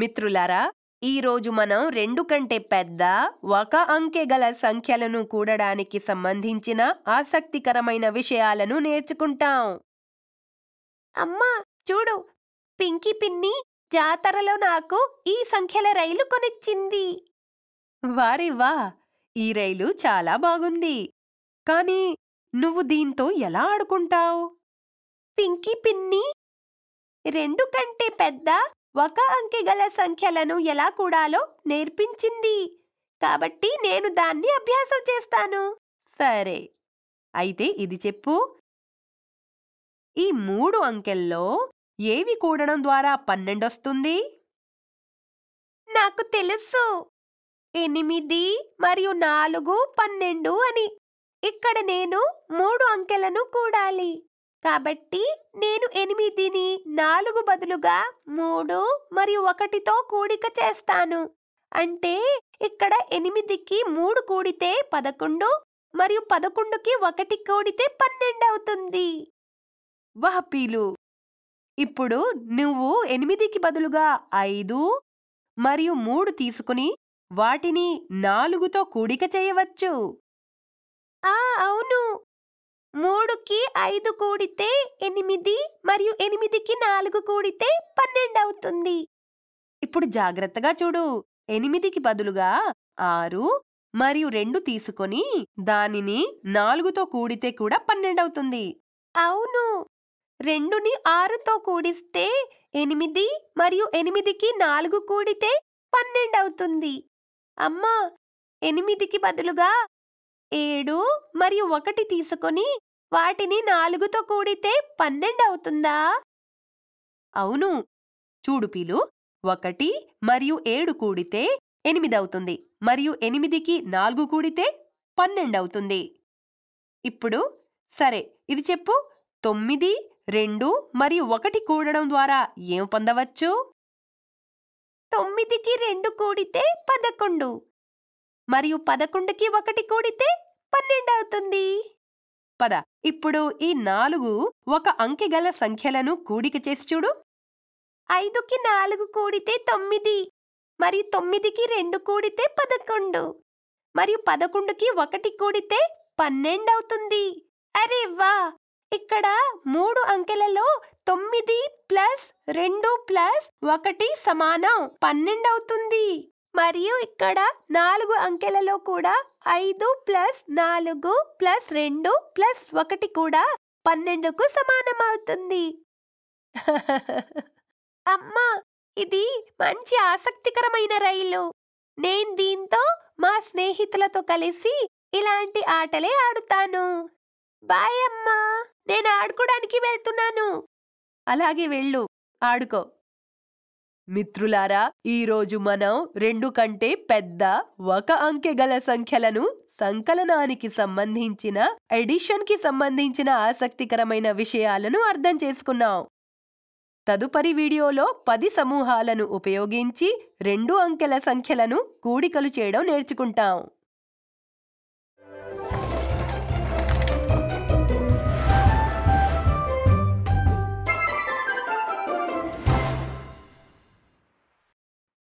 మిత్రులారా ఈరోజు మనం రెండు కంటే పెద్ద ఒక అంకె గల సంఖ్యలను కూడడానికి సంబంధించిన ఆసక్తికరమైన విషయాలను నేర్చుకుంటాం అమ్మా చూడు పింకీ పిన్ని జాతరలో నాకు ఈ సంఖ్యల రైలు కొనిచ్చింది వారివా ఈ రైలు చాలా బాగుంది కానీ నువ్వు దీంతో ఎలా ఆడుకుంటావు పింకీ పిన్ని రెండు కంటే పెద్ద ఒక అంకె గల సంఖ్యలను ఎలా కూడాలో నేర్పించింది కాబట్టి నేను దాన్ని అభ్యాసం చేస్తాను సరే అయితే ఇది చెప్పు ఈ మూడు అంకెల్లో ఏవి కూడడం ద్వారా పన్నెండొస్తుంది నాకు తెలుసు ఎనిమిది మరియు నాలుగు పన్నెండు అని ఇక్కడ నేను మూడు అంకెలను కూడాలి కాబట్టి నేను ఎనిమిదిని నాలుగు బదులుగా మూడు మరియు ఒకటితో కూడిక చేస్తాను అంటే ఇక్కడ ఎనిమిదికి మూడు కూడితే పదకొండు మరియు పదకొండుకి ఒకటి కూడితే పన్నెండు అవుతుంది వహపీలు ఇప్పుడు నువ్వు ఎనిమిదికి బదులుగా ఐదు మరియు మూడు తీసుకుని వాటిని నాలుగుతో కూడిక చేయవచ్చు ఆ అవును మూడుకి ఐదు కూడితే ఎనిమిది మరియు ఎనిమిదికి నాలుగు కూడితే పన్నెండు అవుతుంది ఇప్పుడు జాగ్రత్తగా చూడు ఎనిమిదికి బదులుగా ఆరు మరియు రెండు తీసుకొని దానిని నాలుగుతో కూడితే కూడా పన్నెండు అవుతుంది అవును రెండుని ఆరుతో కూడిస్తే ఎనిమిది మరియు ఎనిమిదికి నాలుగు కూడితే పన్నెండు అవుతుంది అమ్మా ఎనిమిదికి బదులుగా ఏడు మరియు ఒకటి తీసుకొని వాటిని నాలుగుతో కూడితే పన్నెండు అవుతుందా అవును చూడు పీలు ఒకటి మరియు ఏడు కూడితే ఎనిమిది అవుతుంది మరియు ఎనిమిదికి నాలుగు కూడితే పన్నెండు అవుతుంది ఇప్పుడు సరే ఇది చెప్పు తొమ్మిది రెండు మరియు ఒకటి కూడడం ద్వారా ఏం పొందవచ్చు తొమ్మిదికి రెండు కూడితే పదకొండు మరియు పదకొండుకి ఒకటి కూడితే పన్నెండు అవుతుంది పద ఇప్పుడు ఈ నాలుగు ఒక అంకె గల సంఖ్యలను కూడిక చేసి చూడు ఐదుకి నాలుగు కూడితే తొమ్మిది మరి తొమ్మిదికి రెండు కూడితే పదకొండు మరియు పదకొండుకి ఒకటి కూడితే పన్నెండు అవుతుంది అరే వా ఇక్కడ మూడు అంకెలలో తొమ్మిది ప్లస్ రెండు ప్లస్ ఒకటి సమానం పన్నెండు అవుతుంది మరియు ఇక్కడ నాలుగు అంకెలలో కూడా ఐదు ప్లస్ నాలుగు ప్లస్ రెండు ప్లస్ ఒకటి కూడా పన్నెండుకు సమానం అవుతుంది అమ్మా ఇది మంచి ఆసక్తికరమైన రైలు నేను దీంతో మా స్నేహితులతో కలిసి ఇలాంటి ఆటలే ఆడుతాను బాయ్ అమ్మా నేను ఆడుకోడానికి వెళ్తున్నాను అలాగే వెళ్ళు ఆడుకో మిత్రులారా ఈరోజు మనం రెండు కంటే పెద్ద ఒక అంకె గల సంఖ్యలను సంకలనానికి సంబంధించిన ఎడిషన్ కి సంబంధించిన ఆసక్తికరమైన విషయాలను అర్థం చేసుకున్నాం తదుపరి వీడియోలో పది సమూహాలను ఉపయోగించి రెండు అంకెల సంఖ్యలను కూడికలు చేయడం నేర్చుకుంటాం